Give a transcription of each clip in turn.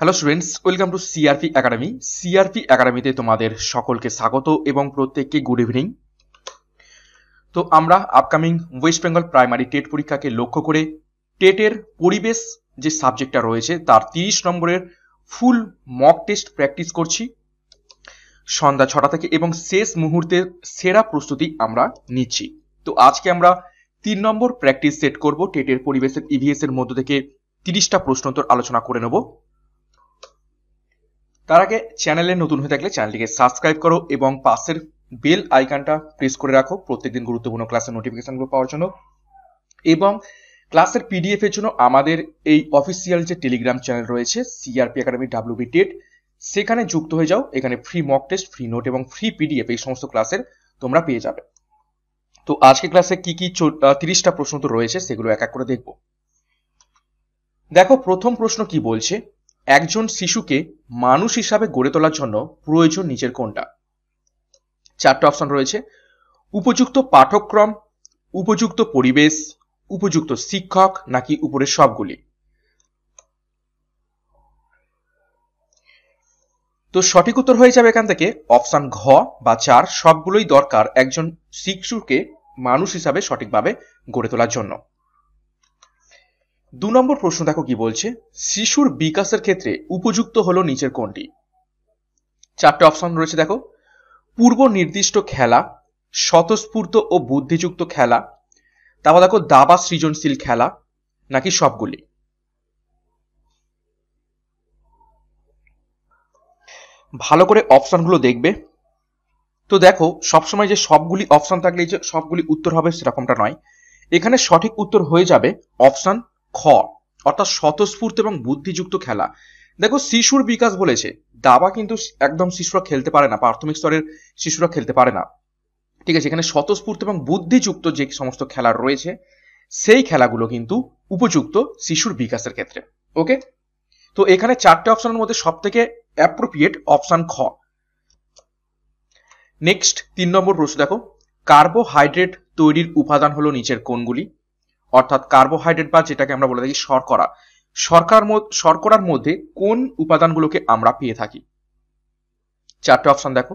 hello students welcome to CRP academy CRP একাডেমিতে তোমাদের সকলকে স্বাগত এবং প্রত্যেককে গুড ইভিনিং তো আমরা upcoming West Bengal primary TET পরীক্ষাকে লক্ষ্য করে টেটের পরিবেশ যে সাবজেক্টটা রয়েছে তার তিরিশ নম্বরের ফুল মক টেস্ট প্র্যাকটিস করছি সন্ধ্যা ছটা থেকে এবং শেষ মুহূর্তের সেরা প্রস্তুতি আমরা নিচ্ছি তো আজকে আমরা তিন নম্বর প্র্যাকটিস সেট করব টেটের পরিবেশের ইভিএস e এর মধ্য থেকে তিরিশটা প্রশ্নোত্তর আলোচনা করে নেবো তার আগে চ্যানেলে নতুন হয়ে থাকলে চ্যানেলটিকে সাবস্ক্রাইব করো এবং পাশের বেল আইকনটা প্রেস করে রাখো প্রত্যেকদিন গুরুত্বপূর্ণ ক্লাসের নোটিফিকেশনগুলো পাওয়ার জন্য এবং ক্লাসের পিডিএফ এর জন্য আমাদের এই অফিসিয়াল যে টেলিগ্রাম চ্যানেল রয়েছে সিআরপি একাডেমি ডাব্লিউবি টেট সেখানে যুক্ত হয়ে যাও এখানে free mock test free note এবং ফ্রি পিডিএফ এই সমস্ত ক্লাসের তোমরা পেয়ে যাবে তো আজকে ক্লাসে কি কি তিরিশটা প্রশ্ন তো রয়েছে সেগুলো এক এক করে দেখব দেখো প্রথম প্রশ্ন কি বলছে একজন শিশুকে মানুষ হিসাবে গড়ে তোলার জন্য প্রয়োজন নিচের কোনটা চারটা অপশন রয়েছে উপযুক্ত পাঠ্যক্রম উপযুক্ত পরিবেশ উপযুক্ত শিক্ষক নাকি উপরের সবগুলি তো সঠিক উত্তর হয়ে যাবে এখান থেকে অপশান ঘ বা চার সবগুলোই দরকার একজন শিশুকে মানুষ হিসাবে সঠিকভাবে গড়ে তোলার জন্য দু নম্বর প্রশ্ন দেখো কি বলছে শিশুর বিকাশের ক্ষেত্রে উপযুক্ত হলো নিচের কোনটি চারটে অপশন রয়েছে দেখো পূর্ব নির্দিষ্ট খেলা স্বতঃস্ফূর্ত ও বুদ্ধিযুক্ত খেলা তারপর দেখো দাবা সৃজনশীল খেলা নাকি সবগুলি ভালো করে অপশনগুলো দেখবে তো দেখো সবসময় যে সবগুলি অপশন থাকলে যে সবগুলি উত্তর হবে সেরকমটা নয় এখানে সঠিক উত্তর হয়ে যাবে অপশন খ অর্থাৎ স্বতঃস্ফূর্ত এবং বুদ্ধিযুক্ত খেলা দেখো শিশুর বিকাশ বলেছে দাবা কিন্তু একদম শিশুরা খেলতে পারে না প্রাথমিক স্তরের শিশুরা খেলতে পারে না ঠিক আছে এখানে স্বতঃস্ফূর্ত এবং বুদ্ধিযুক্ত যে সমস্ত খেলা রয়েছে সেই খেলাগুলো কিন্তু উপযুক্ত শিশুর বিকাশের ক্ষেত্রে ওকে তো এখানে চারটে অপশনের মধ্যে সব থেকে অ্যাপ্রোপ্রিয়েট অপশান খ নেক্সট তিন নম্বর প্রশ্ন দেখো কার্বোহাইড্রেট তৈরির উপাদান হলো নিচের কোনগুলি অর্থাৎ কার্বোহাইড্রেট বা যেটাকে আমরা বলে থাকি শর্করা শর্করার শর্করার মধ্যে কোন উপাদানগুলোকে আমরা পেয়ে থাকি চারটে অপশন দেখো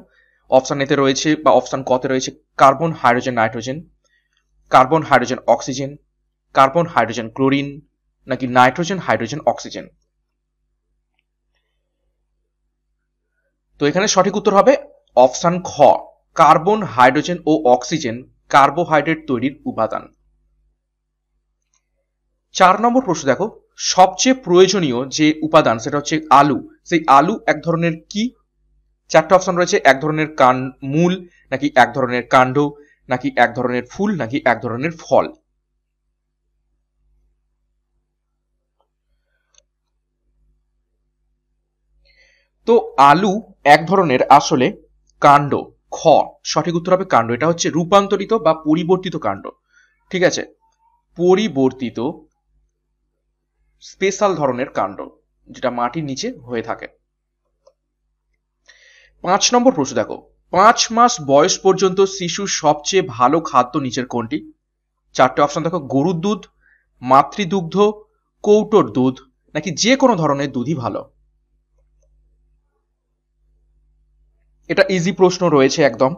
অপশান এতে রয়েছে বা অপশন কতে রয়েছে carbon hydrogen nitrogen carbon hydrogen oxygen carbon hydrogen chlorine নাকি নাইট্রোজেন হাইড্রোজেন অক্সিজেন তো এখানে সঠিক উত্তর হবে অপশান খ কার্বন হাইড্রোজেন ও অক্সিজেন কার্বোহাইড্রেট তৈরির উপাদান চার নম্বর প্রশ্ন দেখো সবচেয়ে প্রয়োজনীয় যে উপাদান সেটা হচ্ছে আলু সেই আলু এক ধরনের কি চারটা অপশন রয়েছে এক ধরনের কান মূল নাকি এক ধরনের কাণ্ড নাকি এক ধরনের ফুল নাকি এক ধরনের ফল তো আলু এক ধরনের আসলে কাণ্ড খ সঠিক উত্তর হবে কাণ্ড এটা হচ্ছে রূপান্তরিত বা পরিবর্তিত কাণ্ড ঠিক আছে পরিবর্তিত স্পেশাল ধরনের কাণ্ড যেটা মাটির নিচে হয়ে থাকে পাঁচ নম্বর প্রশ্ন দেখো পাঁচ মাস বয়স পর্যন্ত শিশু সবচেয়ে ভালো খাদ্য নিচের কোনটি চারটে অপশন দেখো গরুর দুধ মাতৃদুগ্ধ কৌটোর দুধ নাকি যে কোনো ধরনের দুধই ভালো এটা ইজি প্রশ্ন রয়েছে একদম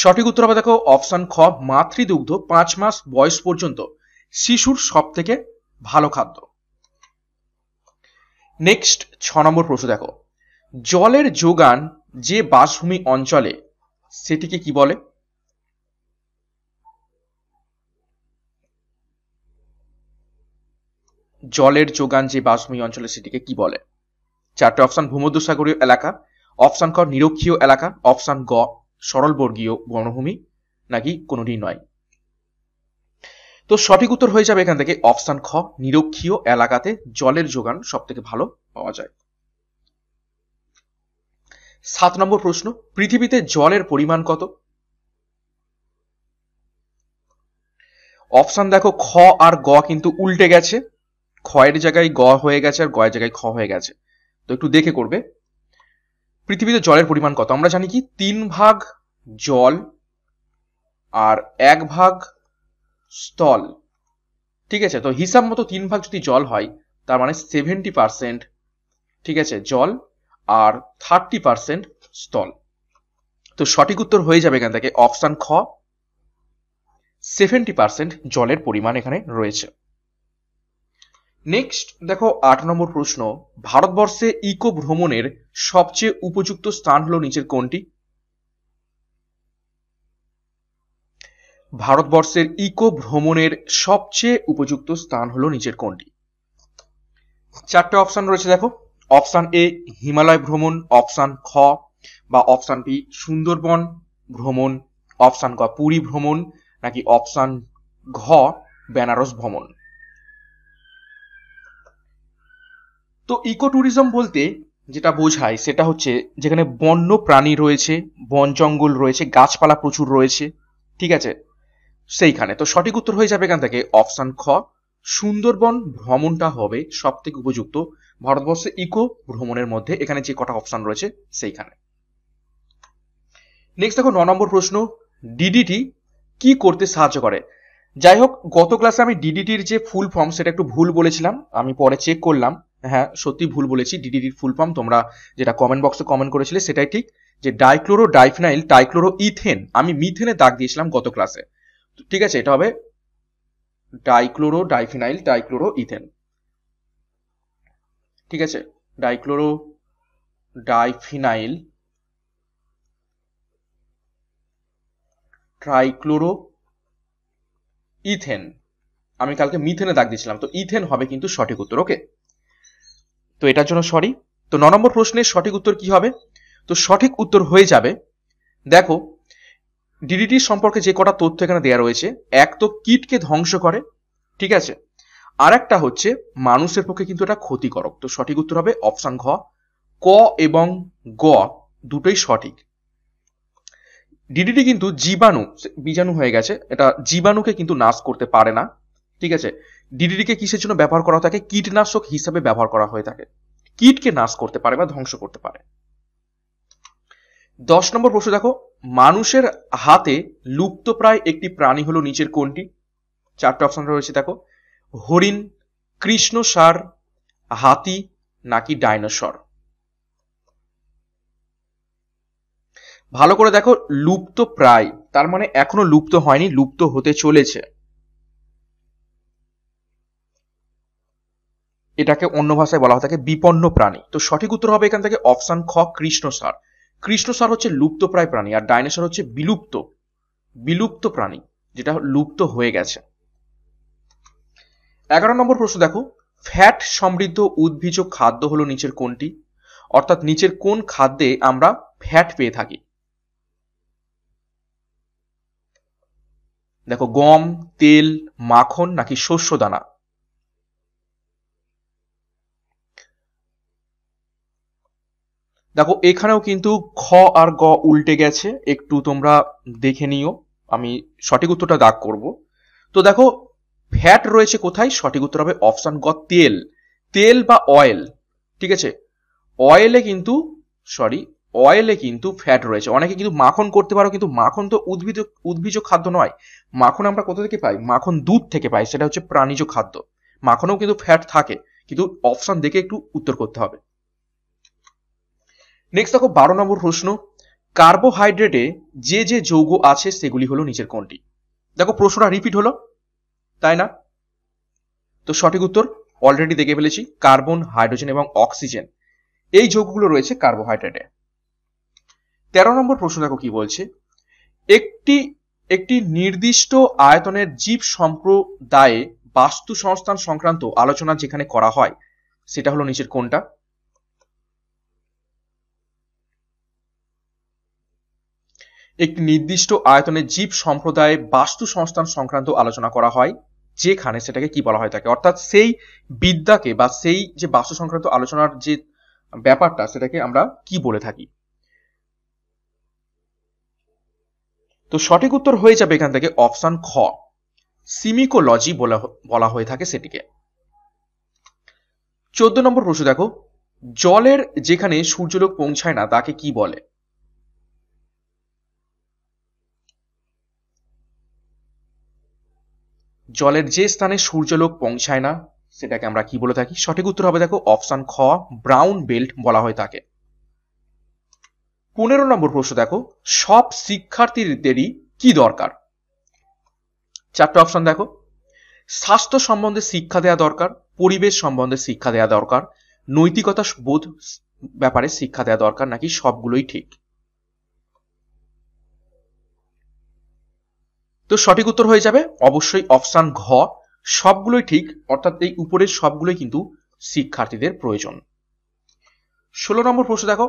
সঠিক উত্তর হবে দেখো অপশন খ মাতৃদুগ্ধ পাঁচ মাস বয়স পর্যন্ত শিশুর সব থেকে ভালো খাদ্য নেক্সট ছ নম্বর প্রশ্ন দেখো জলের যোগান যে বাসভূমি অঞ্চলে সেটিকে কি বলে জলের যোগান যে বাসভূমি অঞ্চলে সেটিকে কি বলে চারটে অপশন ভূমধ্যসাগরীয় এলাকা অপশন ক নিরক্ষীয় এলাকা অপশন গ সরলবর্গীয় বনভূমি নাকি কোনোটি নয় তো সঠিক উত্তর হয়ে যাবে এখান থেকে অপশান খ নিরক্ষীয় এলাকাতে জলের যোগান সব থেকে ভালো পাওয়া যায় সাত নম্বর প্রশ্ন পৃথিবীতে জলের পরিমাণ কত অপশান দেখো খ আর গ কিন্তু উল্টে গেছে খয়ের জায়গায় গ হয়ে গেছে আর গ এর জায়গায় খ হয়ে গেছে তো একটু দেখে করবে পৃথিবীতে জলের পরিমাণ কত আমরা জানি কি তিন ভাগ জল আর এক ভাগ স্থল ঠিক আছে তো হিসাব মতো তিন ভাগ যদি জল হয় তার মানে সেভেন্টি পার্সেন্ট ঠিক আছে জল আর থার্টি পার্সেন্ট স্থল তো সঠিক উত্তর হয়ে যাবে এখান থেকে অপশান খ সেভেন্টি পার্সেন্ট জলের পরিমাণ এখানে রয়েছে নেক্সট দেখো আট নম্বর প্রশ্ন ভারতবর্ষে ইকো ভ্রমণের সবচেয়ে উপযুক্ত স্থান হলো নিচের কোনটি ভারতবর্ষের ইকো ভ্রমণের সবচেয়ে উপযুক্ত স্থান হলো নিজের কোনটি চারটে অপশন রয়েছে দেখো অপশন এ হিমালয় ভ্রমণ অপশন খ বা অপশন বি সুন্দরবন ভ্রমণ অপশন ক পুরী ভ্রমণ নাকি অপশন ঘ বেনারস ভ্রমণ তো ইকো ট্যুরিজম বলতে যেটা বোঝায় সেটা হচ্ছে যেখানে বন্য প্রাণী রয়েছে বন জঙ্গল রয়েছে গাছপালা প্রচুর রয়েছে ঠিক আছে সেইখানে তো সঠিক উত্তর হয়ে যাবে এখান থেকে অপশান খ সুন্দরবন ভ্রমণটা হবে সব থেকে উপযুক্ত ভারতবর্ষে ইকো ভ্রমণের মধ্যে এখানে যে কটা অপশান রয়েছে সেইখানে নেক্সট দেখো ন নম্বর প্রশ্ন ডিডিটি কি করতে সাহায্য করে যাই হোক গত ক্লাসে আমি ডিডিটির যে ফুল ফর্ম সেটা একটু ভুল বলেছিলাম আমি পরে চেক করলাম হ্যাঁ সত্যি ভুল বলেছি ডিডিটির ফুল ফর্ম তোমরা যেটা কমেন্ট বক্সে কমেন্ট করেছিলে সেটাই ঠিক যে ডাইক্লোরো ডাইফিনাইল টাইক্লোরো ইথেন আমি মিথেনে দাগ দিয়েছিলাম গত ক্লাসে ঠিক আছে এটা হবে ডাইক্লোরো ডাইফিনাইল ডাইক্লোরো ইথেন ঠিক আছে ডাইক্লোরো ডাইফিনাইল ট্রাইক্লোরো ইথেন আমি কালকে মিথেনে দাগ দিয়েছিলাম তো ইথেন হবে কিন্তু সঠিক উত্তর ওকে তো এটার জন্য সরি তো ন নম্বর প্রশ্নের সঠিক উত্তর কি হবে তো সঠিক উত্তর হয়ে যাবে দেখো ডিডিটি সম্পর্কে যে কটা তথ্য এখানে দেওয়া রয়েছে এক তো কিটকে ধ্বংস করে ঠিক আছে আর একটা হচ্ছে মানুষের পক্ষে কিন্তু এটা ক্ষতিকারক তো সঠিক উত্তর হবে অপশান ঘ ক এবং গ দুটোই সঠিক ডিডিটি কিন্তু জীবাণু বীজাণু হয়ে গেছে এটা জীবাণুকে কিন্তু নাশ করতে পারে না ঠিক আছে ডিডিটিকে কিসের জন্য ব্যবহার করা থাকে কীটনাশক হিসাবে ব্যবহার করা হয়ে থাকে কীটকে নাশ করতে পারে বা ধ্বংস করতে পারে দশ নম্বর প্রশ্ন দেখো মানুষের হাতে লুপ্তপ্রায় একটি প্রাণী হলো নিচের কোনটি চারটে অপশন রয়েছে দেখো হরিণ কৃষ্ণ সার হাতি নাকি ডাইনোসর ভালো করে দেখো লুপ্ত প্রায় তার মানে এখনো লুপ্ত হয়নি লুপ্ত হতে চলেছে এটাকে অন্য ভাষায় বলা হয় থাকে বিপন্ন প্রাণী তো সঠিক উত্তর হবে এখান থেকে অপশন খ কৃষ্ণ সার কৃষ্ণসার হচ্ছে লুপ্তপ্রায় প্রাণী আর ডাইনোসর হচ্ছে বিলুপ্ত বিলুপ্ত প্রাণী যেটা লুপ্ত হয়ে গেছে এগারো নম্বর প্রশ্ন দেখো ফ্যাট সমৃদ্ধ উদ্ভিজ খাদ্য হলো নিচের কোনটি অর্থাৎ নিচের কোন খাদ্যে আমরা ফ্যাট পেয়ে থাকি দেখো গম তেল মাখন নাকি শস্য দানা দেখো এখানেও কিন্তু খ আর গ উল্টে গেছে একটু তোমরা দেখে নিও আমি সঠিক উত্তরটা দাগ করব তো দেখো ফ্যাট রয়েছে কোথায় সঠিক উত্তর হবে অপশন গ তেল তেল বা অয়েল ঠিক আছে অয়েলে কিন্তু সরি অয়েলে কিন্তু ফ্যাট রয়েছে অনেকে কিন্তু মাখন করতে পারো কিন্তু মাখন তো উদ্ভিদ উদ্ভিজ খাদ্য নয় মাখন আমরা কোথা থেকে পাই মাখন দুধ থেকে পাই সেটা হচ্ছে প্রাণীজ খাদ্য মাখনেও কিন্তু ফ্যাট থাকে কিন্তু অপশন দেখে একটু উত্তর করতে হবে নেক্সট দেখো বারো নম্বর প্রশ্ন কার্বোহাইড্রেটে যে যে যৌগ আছে সেগুলি হলো নিচের কোনটি দেখো প্রশ্নটা রিপিট হলো তাই না তো সঠিক উত্তর অলরেডি দেখে ফেলেছি কার্বন হাইড্রোজেন এবং অক্সিজেন এই যৌগগুলো রয়েছে কার্বোহাইড্রেটে তেরো নম্বর প্রশ্ন দেখো কি বলছে একটি একটি নির্দিষ্ট আয়তনের জীব সম্প্রদায়ে বাস্তু সংস্থান সংক্রান্ত আলোচনা যেখানে করা হয় সেটা হলো নিচের কোনটা একটি নির্দিষ্ট আয়তনে জীব সম্প্রদায়ে বাস্তু সংস্থান সংক্রান্ত আলোচনা করা হয় যেখানে সেটাকে কি বলা হয় থাকে অর্থাৎ সেই বিদ্যাকে বা সেই যে বাস্তু সংক্রান্ত আলোচনার যে ব্যাপারটা সেটাকে আমরা কি বলে থাকি তো সঠিক উত্তর হয়ে যাবে এখান থেকে অপশন খ সিমিকোলজি বলা বলা হয়ে থাকে সেটিকে চোদ্দ নম্বর প্রশ্ন দেখো জলের যেখানে সূর্যলোক পৌঁছায় না তাকে কি বলে জলের যে স্থানে সূর্যলোক পৌঁছায় না সেটাকে আমরা কি বলে থাকি সঠিক উত্তর হবে দেখো অপশন খ ব্রাউন বেল্ট বলা হয় তাকে পনেরো নম্বর প্রশ্ন দেখো সব শিক্ষার্থীদেরই কি দরকার চারটে অপশন দেখো স্বাস্থ্য সম্বন্ধে শিক্ষা দেওয়া দরকার পরিবেশ সম্বন্ধে শিক্ষা দেওয়া দরকার নৈতিকতা বোধ ব্যাপারে শিক্ষা দেওয়া দরকার নাকি সবগুলোই ঠিক তো সঠিক উত্তর হয়ে যাবে অবশ্যই অপশান ঘ সবগুলোই ঠিক অর্থাৎ এই উপরের সবগুলোই কিন্তু শিক্ষার্থীদের প্রয়োজন ষোলো নম্বর প্রশ্ন দেখো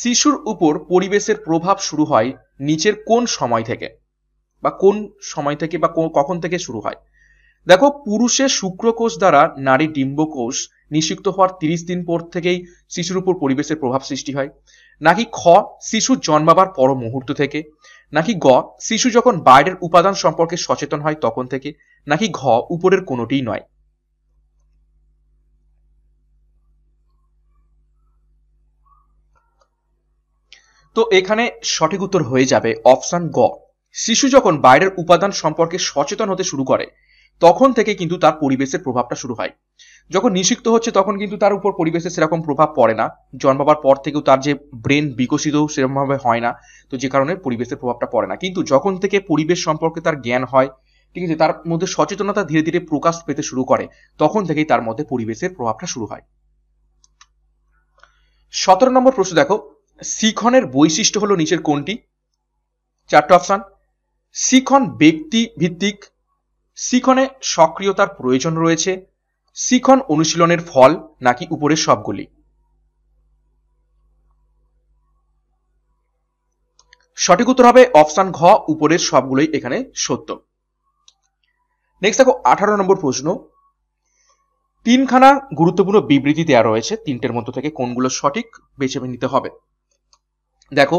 শিশুর উপর পরিবেশের প্রভাব শুরু হয় নিচের কোন সময় থেকে বা কোন সময় থেকে বা কখন থেকে শুরু হয় দেখো পুরুষের শুক্রকোষ দ্বারা নারী ডিম্বকোষ নিষিক্ত হওয়ার তিরিশ দিন পর থেকেই শিশুর উপর পরিবেশের প্রভাব সৃষ্টি হয় নাকি খ শিশু জন্মাবার পর মুহূর্ত থেকে নাকি গ শিশু যখন বাইরের উপাদান সম্পর্কে সচেতন হয় তখন থেকে নাকি ঘ উপরের কোনোটিই নয় তো এখানে সঠিক উত্তর হয়ে যাবে অপশান গ শিশু যখন বাইরের উপাদান সম্পর্কে সচেতন হতে শুরু করে তখন থেকে কিন্তু তার পরিবেশের প্রভাবটা শুরু হয় যখন নিষিক্ত হচ্ছে তখন কিন্তু তার উপর পরিবেশে সেরকম প্রভাব পড়ে না জন্মাবার পর থেকেও তার যে ব্রেন বিকশিত সেরকমভাবে হয় না তো যে কারণে পরিবেশের প্রভাবটা পড়ে না কিন্তু যখন থেকে পরিবেশ সম্পর্কে তার জ্ঞান হয় ঠিক আছে তার মধ্যে সচেতনতা ধীরে ধীরে প্রকাশ পেতে শুরু করে তখন থেকেই তার মধ্যে পরিবেশের প্রভাবটা শুরু হয় সতেরো নম্বর প্রশ্ন দেখো শিখনের বৈশিষ্ট্য হলো নিচের কোনটি চারটে অপশান শিখন ব্যক্তি ভিত্তিক শিখনে সক্রিয়তার প্রয়োজন রয়েছে শিখন অনুশীলনের ফল নাকি উপরের সবগুলি সঠিক উত্তর হবে অপশান ঘ উপরের সবগুলোই এখানে সত্য নেক্সট দেখো আঠারো নম্বর প্রশ্ন তিনখানা গুরুত্বপূর্ণ বিবৃতি দেওয়া রয়েছে তিনটের মধ্য থেকে কোনগুলো সঠিক বেছে নিতে হবে দেখো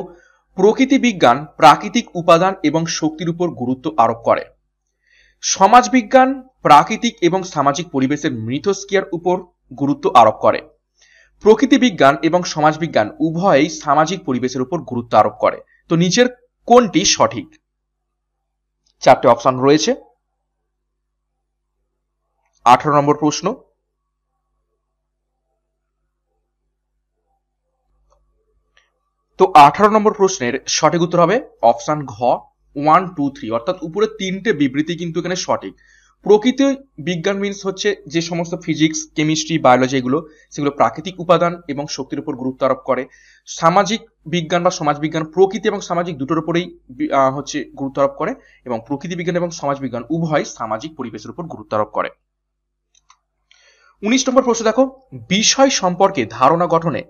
প্রকৃতি বিজ্ঞান প্রাকৃতিক উপাদান এবং শক্তির উপর গুরুত্ব আরোপ করে সমাজবিজ্ঞান প্রাকৃতিক এবং সামাজিক পরিবেশের মৃথস্ক্রিয়ার উপর গুরুত্ব আরোপ করে প্রকৃতি বিজ্ঞান এবং সমাজবিজ্ঞান উভয়ই সামাজিক পরিবেশের উপর গুরুত্ব আরোপ করে তো নিচের কোনটি সঠিক চারটে অপশন রয়েছে আঠারো নম্বর প্রশ্ন তো আঠারো নম্বর প্রশ্নের সঠিক উত্তর হবে অপশন ঘ ওয়ান টু থ্রি অর্থাৎ উপরে তিনটে বিবৃতি কিন্তু এখানে সঠিক প্রকৃত বিজ্ঞান মিনস হচ্ছে যে সমস্ত ফিজিক্স কেমিস্ট্রি বায়োলজি এগুলো সেগুলো প্রাকৃতিক উপাদান এবং শক্তির উপর গুরুত্ব আরোপ করে সামাজিক বিজ্ঞান বা সমাজ বিজ্ঞান প্রকৃতি এবং সামাজিক দুটোর উপরেই হচ্ছে গুরুত্ব আরোপ করে এবং প্রকৃতি বিজ্ঞান এবং সমাজ বিজ্ঞান উভয় সামাজিক পরিবেশের উপর গুরুত্ব আরোপ করে উনিশ নম্বর প্রশ্ন দেখো বিষয় সম্পর্কে ধারণা গঠনে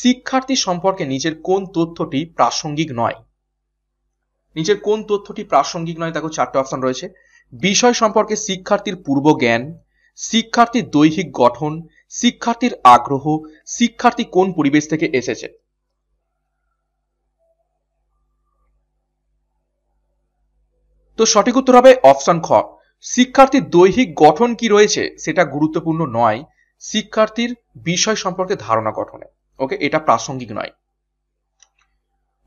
শিক্ষার্থী সম্পর্কে নিজের কোন তথ্যটি প্রাসঙ্গিক নয় নিচের কোন তথ্যটি প্রাসঙ্গিক নয় দেখো চারটে অপশন রয়েছে বিষয় সম্পর্কে শিক্ষার্থীর পূর্ব জ্ঞান শিক্ষার্থীর দৈহিক গঠন শিক্ষার্থীর আগ্রহ শিক্ষার্থী কোন পরিবেশ থেকে এসেছে তো সঠিক উত্তর হবে অপশন খ শিক্ষার্থীর দৈহিক গঠন কি রয়েছে সেটা গুরুত্বপূর্ণ নয় শিক্ষার্থীর বিষয় সম্পর্কে ধারণা গঠনে ওকে এটা প্রাসঙ্গিক নয়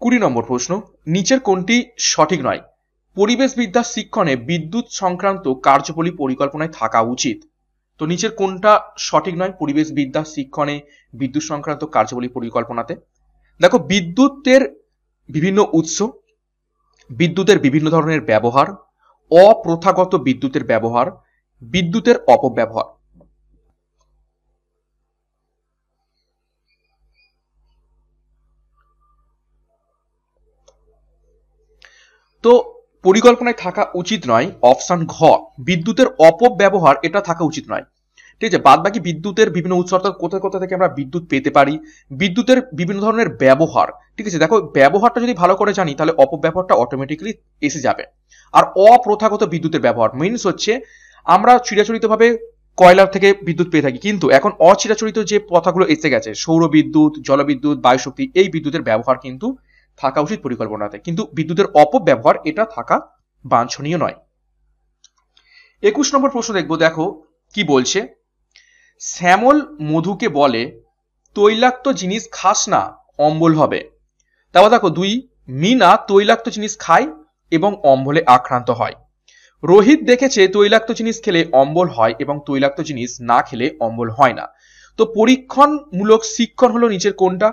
কুড়ি নম্বর প্রশ্ন নিচের কোনটি সঠিক নয় পরিবেশবিদ্যা শিক্ষণে বিদ্যুৎ সংক্রান্ত কার্যবলী পরিকল্পনায় থাকা উচিত তো নিচের কোনটা সঠিক নয় পরিবেশবিদ্যা শিক্ষণে বিদ্যুৎ সংক্রান্ত কার্যবলী পরিকল্পনাতে দেখো বিদ্যুতের বিভিন্ন উৎস বিদ্যুতের বিভিন্ন ধরনের ব্যবহার অপ্রথাগত বিদ্যুতের ব্যবহার বিদ্যুতের অপব্যবহার তো পরিকল্পনায় থাকা উচিত নয় অপশান ঘ বিদ্যুতের অপব্যবহার এটা থাকা উচিত নয় ঠিক আছে বাদ বাকি বিদ্যুতের বিভিন্ন উৎস অর্থাৎ কোথায় কোথা থেকে আমরা বিদ্যুৎ পেতে পারি বিদ্যুতের বিভিন্ন ধরনের ব্যবহার ঠিক আছে দেখো ব্যবহারটা যদি ভালো করে জানি তাহলে অপব্যবহারটা অটোমেটিকলি এসে যাবে আর অপ্রথাগত বিদ্যুতের ব্যবহার মিনস হচ্ছে আমরা চিরাচরিতভাবে কয়লার থেকে বিদ্যুৎ পেয়ে থাকি কিন্তু এখন অচিরাচরিত যে প্রথাগুলো এসে গেছে সৌর বিদ্যুৎ জলবিদ্যুৎ বায়ুশক্তি এই বিদ্যুতের ব্যবহার কিন্তু থাকা উচিত পরিকল্পনাতে কিন্তু বিদ্যুতের অপব্যবহার এটা থাকা বাঞ্ছনীয় নয় একুশ নম্বর প্রশ্ন দেখব দেখো কি বলছে শ্যামল মধুকে বলে তৈলাক্ত জিনিস খাস না অম্বল হবে তারপর দেখো দুই মিনা তৈলাক্ত জিনিস খায় এবং অম্বলে আক্রান্ত হয় রোহিত দেখেছে তৈলাক্ত জিনিস খেলে অম্বল হয় এবং তৈলাক্ত জিনিস না খেলে অম্বল হয় না তো পরীক্ষণমূলক শিক্ষণ হলো নিচের কোনটা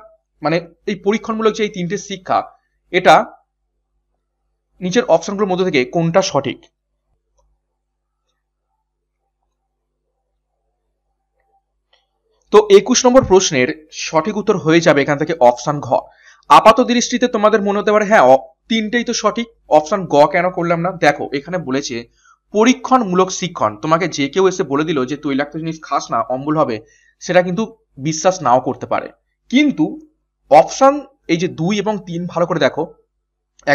মানে এই পরীক্ষণমূলক যে এই তিনটে শিক্ষা এটা নিচের অপশনগুলোর মধ্যে থেকে কোনটা সঠিক তো একুশ নম্বর প্রশ্নের সঠিক উত্তর হয়ে যাবে এখান থেকে অপশান ঘ আপাত দৃষ্টিতে তোমাদের মনে হতে পারে হ্যাঁ তিনটেই তো সঠিক অপশান গ কেন করলাম না দেখো এখানে বলেছে পরীক্ষণমূলক শিক্ষণ তোমাকে যে কেউ এসে বলে দিল যে তৈলাক্ত জিনিস খাস না অম্বল হবে সেটা কিন্তু বিশ্বাস নাও করতে পারে কিন্তু অপশান এই যে দুই এবং তিন ভালো করে দেখো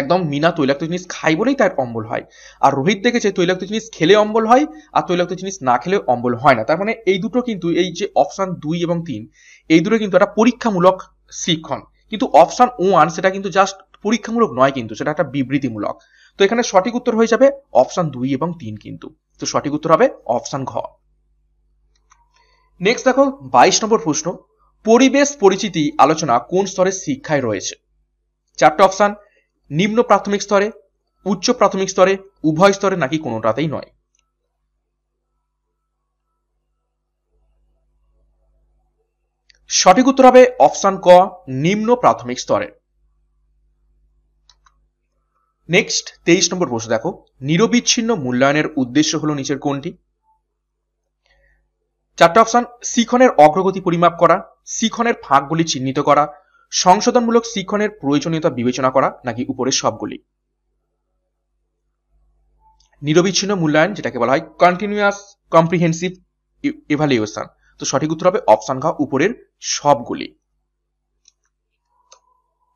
একদম মিনা তৈলাক্ত জিনিস খাই বলেই তার অম্বল হয় আর রোহিত দেখেছে তৈলাক্ত জিনিস খেলে অম্বল হয় আর তৈলাক্ত জিনিস না খেলে অম্বল হয় না তার মানে এই দুটো কিন্তু এই যে অপশান দুই এবং তিন এই দুটো কিন্তু একটা পরীক্ষামূলক শিক্ষণ কিন্তু অপশান ওয়ান সেটা কিন্তু জাস্ট পরীক্ষামূলক নয় কিন্তু সেটা একটা বিবৃতিমূলক তো এখানে সঠিক উত্তর হয়ে যাবে অপশান দুই এবং তিন কিন্তু তো সঠিক উত্তর হবে অপশান ঘ নেক্সট দেখো বাইশ নম্বর প্রশ্ন পরিবেশ পরিচিতি আলোচনা কোন স্তরের শিক্ষায় রয়েছে চারটে অপশান নিম্ন প্রাথমিক স্তরে উচ্চ প্রাথমিক স্তরে উভয় স্তরে নাকি কোনোটাতেই নয় সঠিক উত্তর হবে অপশান ক নিম্ন প্রাথমিক স্তরে নেক্সট তেইশ নম্বর প্রশ্ন দেখো নিরবিচ্ছিন্ন মূল্যায়নের উদ্দেশ্য হলো নিচের কোনটি চারটা অপশান শিখনের অগ্রগতি পরিমাপ করা শিখনের ফাঁকগুলি চিহ্নিত করা সংশোধনমূলক শিখনের প্রয়োজনীয়তা বিবেচনা করা নাকি উপরের সবগুলি নিরবিচ্ছিন্ন মূল্যায়ন যেটাকে বলা হয় কন্টিনিউয়াস কম্প্রিহেন্সিভ ইভালুয়েশন তো সঠিক উত্তর হবে অপশন ঘা উপরের সবগুলি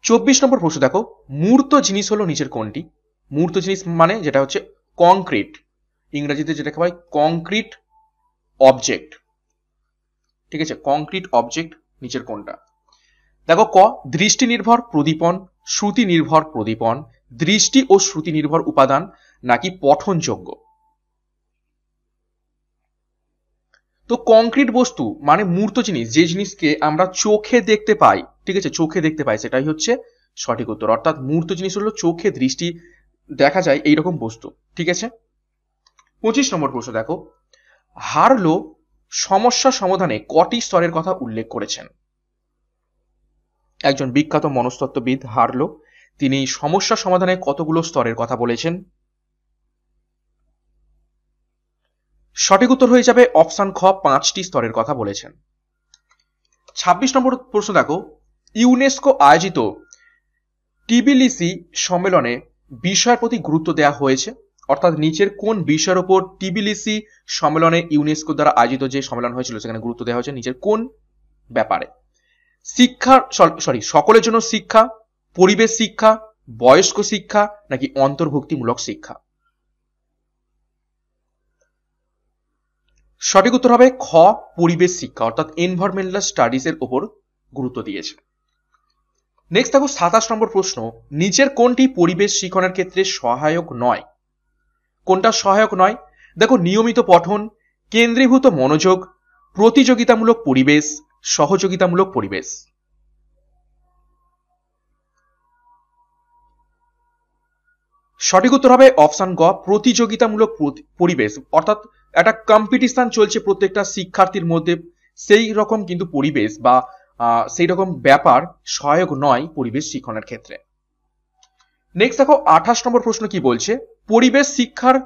চব্বিশ নম্বর প্রশ্ন দেখো মূর্ত জিনিস হলো নিচের কোনটি মূর্ত জিনিস মানে যেটা হচ্ছে কংক্রিট ইংরেজিতে যেটাকে হয় কংক্রিট অবজেক্ট ঠিক আছে কংক্রিট অবজেক্ট নিচের কোনটা দেখো ক দৃষ্টি নির্ভর প্রদীপন শ্রুতি নির্ভর প্রদীপন দৃষ্টি ও শ্রুতি নির্ভর উপাদান নাকি পঠনযোগ্য তো কংক্রিট বস্তু মানে মূর্ত জিনিস যে জিনিসকে আমরা চোখে দেখতে পাই ঠিক আছে চোখে দেখতে পাই সেটাই হচ্ছে সঠিক উত্তর অর্থাৎ মূর্ত জিনিস হলো চোখে দৃষ্টি দেখা যায় এইরকম বস্তু ঠিক আছে পঁচিশ নম্বর প্রশ্ন দেখো হারলো সমস্যা সমাধানে কটি স্তরের কথা উল্লেখ করেছেন একজন বিখ্যাত মনস্তত্ত্ববিদ হারলো তিনি সমস্যা সমাধানে কতগুলো স্তরের কথা বলেছেন সঠিক উত্তর হয়ে যাবে অপশান খ পাঁচটি স্তরের কথা বলেছেন ২৬ নম্বর প্রশ্ন দেখো ইউনেস্কো আয়োজিত টিবিলিসি সম্মেলনে বিষয়ের প্রতি গুরুত্ব দেওয়া হয়েছে অর্থাৎ নিচের কোন বিষয়ের উপর টিবিলিসি সম্মেলনে ইউনেস্কো দ্বারা আয়োজিত যে সম্মেলন হয়েছিল সেখানে গুরুত্ব দেওয়া হয়েছে নিচের কোন ব্যাপারে শিক্ষা সরি সকলের জন্য শিক্ষা পরিবেশ শিক্ষা বয়স্ক শিক্ষা নাকি অন্তর্ভুক্তিমূলক শিক্ষা সঠিক উত্তর হবে খ পরিবেশ শিক্ষা অর্থাৎ এনভারমেন্টাল স্টাডিজ এর উপর গুরুত্ব দিয়েছে নেক্সট দেখো সাতাশ নম্বর প্রশ্ন নিচের কোনটি পরিবেশ শিখনের ক্ষেত্রে সহায়ক নয় কোনটা সহায়ক নয় দেখো নিয়মিত পঠন কেন্দ্রীভূত মনোযোগ প্রতিযোগিতামূলক পরিবেশ সহযোগিতামূলক পরিবেশ সঠিক উত্তর হবে অপশান গ প্রতিযোগিতামূলক পরিবেশ অর্থাৎ একটা কম্পিটিশন চলছে প্রত্যেকটা শিক্ষার্থীর মধ্যে সেই রকম কিন্তু পরিবেশ বা সেই রকম ব্যাপার সহায়ক নয় পরিবেশ শিক্ষণের ক্ষেত্রে নেক্সট দেখো আঠাশ নম্বর প্রশ্ন কি বলছে পরিবেশ শিক্ষার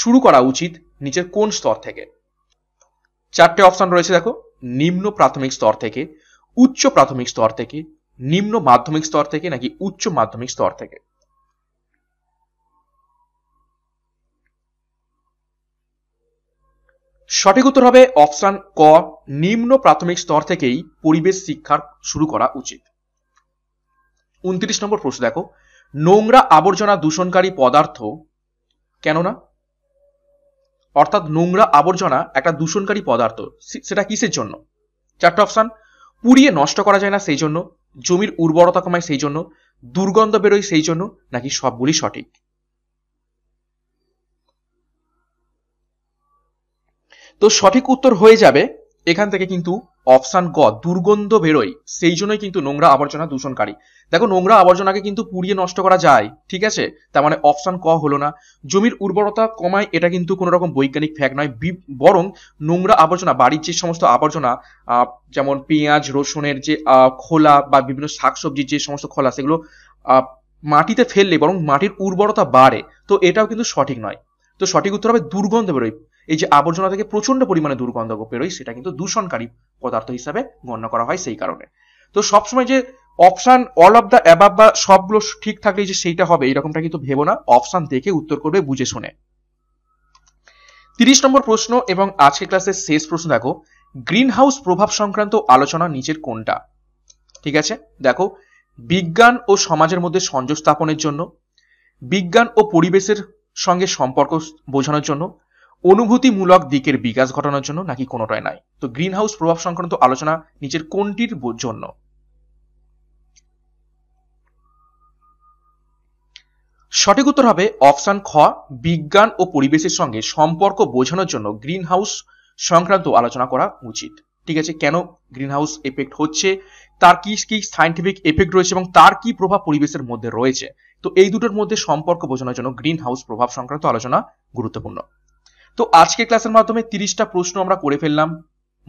শুরু করা উচিত নিচের কোন স্তর থেকে চারটে অপশন রয়েছে দেখো নিম্ন প্রাথমিক স্তর থেকে উচ্চ প্রাথমিক স্তর থেকে নিম্ন মাধ্যমিক স্তর থেকে নাকি উচ্চ মাধ্যমিক স্তর থেকে সঠিক উত্তর হবে অপশন ক নিম্ন প্রাথমিক স্তর থেকেই পরিবেশ শিক্ষার শুরু করা উচিত উনত্রিশ নম্বর প্রশ্ন দেখো নোংরা আবর্জনা দূষণকারী পদার্থ কেননা অর্থাৎ নোংরা আবর্জনা একটা দূষণকারী পদার্থ সেটা কিসের জন্য চারটা অপশান পুড়িয়ে নষ্ট করা যায় না সেই জন্য জমির উর্বরতা কমায় সেই জন্য দুর্গন্ধ বেরোয় সেই জন্য নাকি সবগুলি সঠিক তো সঠিক উত্তর হয়ে যাবে এখান থেকে কিন্তু অপশান গ দুর্গন্ধ বেরোয় সেই জন্যই কিন্তু নোংরা আবর্জনা দূষণকারী দেখো নোংরা আবর্জনাকে কিন্তু পুড়িয়ে নষ্ট করা যায় ঠিক আছে তার মানে অপশান ক হলো না জমির উর্বরতা কমায় এটা কিন্তু কোনো রকম বৈজ্ঞানিক ফ্যাক নয় বরং নোংরা আবর্জনা বাড়ির যে সমস্ত আবর্জনা যেমন পেঁয়াজ রসুনের যে খোলা বা বিভিন্ন শাকসবজির যে সমস্ত খোলা সেগুলো মাটিতে ফেললে বরং মাটির উর্বরতা বাড়ে তো এটাও কিন্তু সঠিক নয় তো সঠিক উত্তর হবে দুর্গন্ধ বেরোয় এই যে আবর্জনা থেকে প্রচন্ড পরিমাণে দুর্গন্ধ বেরোয় সেটা কিন্তু দূষণকারী পদার্থ হিসাবে গণ্য করা হয় সেই কারণে তো সবসময় যে option all of the above বা সবগুলো ঠিক থাকলে যে সেইটা হবে এরকমটা কিন্তু ভেবো না অপশান দেখে উত্তর করবে বুঝে শুনে তিরিশ নম্বর প্রশ্ন এবং আজকে ক্লাসের শেষ প্রশ্ন দেখো গ্রিন হাউস প্রভাব সংক্রান্ত আলোচনা নিচের কোনটা ঠিক আছে দেখো বিজ্ঞান ও সমাজের মধ্যে সংযোগ স্থাপনের জন্য বিজ্ঞান ও পরিবেশের সঙ্গে সম্পর্ক বোঝানোর জন্য অনুভূতিমূলক দিকের বিকাশ ঘটানোর জন্য নাকি কোনোটাই নাই তো গ্রিন হাউস প্রভাব সংক্রান্ত আলোচনা নিচের কোনটির জন্য সঠিক উত্তর হবে অপশান খ বিজ্ঞান ও পরিবেশের সঙ্গে সম্পর্ক বোঝানোর জন্য গ্রিন হাউস সংক্রান্ত আলোচনা করা উচিত ঠিক আছে কেন গ্রিন হাউস এফেক্ট হচ্ছে তার কি কি সাইন্টিফিক এফেক্ট রয়েছে এবং তার কি প্রভাব পরিবেশের মধ্যে রয়েছে তো এই দুটোর মধ্যে সম্পর্ক বোঝানোর জন্য গ্রিন হাউস প্রভাব সংক্রান্ত আলোচনা গুরুত্বপূর্ণ তো আজকে ক্লাসের মাধ্যমে তিরিশটা প্রশ্ন আমরা করে ফেললাম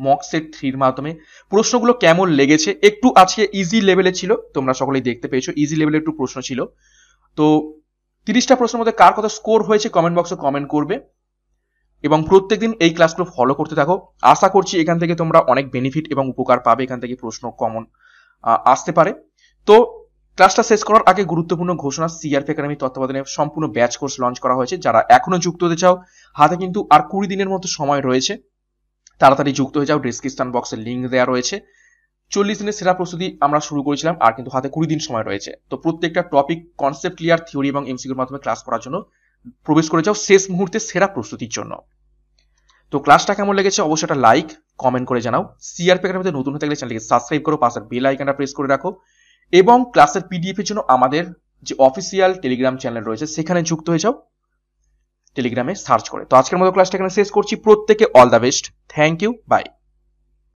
মক সেট থ্রির মাধ্যমে প্রশ্নগুলো কেমন লেগেছে একটু আজকে ইজি লেভেলে ছিল তোমরা সকলেই দেখতে পেয়েছো ইজি লেভেলে একটু প্রশ্ন ছিল তো তিরিশটা প্রশ্নের মধ্যে কার কত স্কোর হয়েছে কমেন্ট বক্সে কমেন্ট করবে এবং প্রত্যেকদিন এই ক্লাসগুলো ফলো করতে থাকো আশা করছি এখান থেকে তোমরা অনেক বেনিফিট এবং উপকার পাবে এখান থেকে প্রশ্ন কমন আসতে পারে তো ক্লাসটা শেষ করার আগে গুরুত্বপূর্ণ ঘোষণা সিআরপি একাডেমি তত্ত্বাবধানে সম্পূর্ণ ব্যাচ কোর্স লঞ্চ করা হয়েছে যারা এখনো যুক্ত হতে চাও হাতে কিন্তু আর কুড়ি দিনের মতো সময় রয়েছে তাড়াতাড়ি যুক্ত হয়ে যাও ডিসক্রিপশন বক্সে লিঙ্ক দেওয়া রয়েছে চল্লিশ দিনের সেরা প্রস্তুতি আমরা শুরু করেছিলাম আর কিন্তু হাতে কুড়ি দিন সময় রয়েছে তো প্রত্যেকটা টপিক কনসেপ্ট ক্লিয়ার থিওরি এবং এমসিকিউর মাধ্যমে ক্লাস করার জন্য প্রবেশ করে যাও শেষ মুহূর্তে সেরা প্রস্তুতির জন্য তো ক্লাসটা কেমন লেগেছে অবশ্যই একটা লাইক কমেন্ট করে জানাও সিআরপি একাডেমিতে নতুন হতে গেলে চ্যানেলকে সাবস্ক্রাইব করো পাশের বেল আইকনটা প্রেস করে রাখো এবং ক্লাসের পিডিএফ এর জন্য আমাদের যে অফিসিয়াল টেলিগ্রাম চ্যানেল রয়েছে সেখানে যুক্ত হয়ে যাও টেলিগ্রামে সার্চ করে তো আজকের মতো ক্লাসটা এখানে শেষ করছি প্রত্যেকে all the best thank you by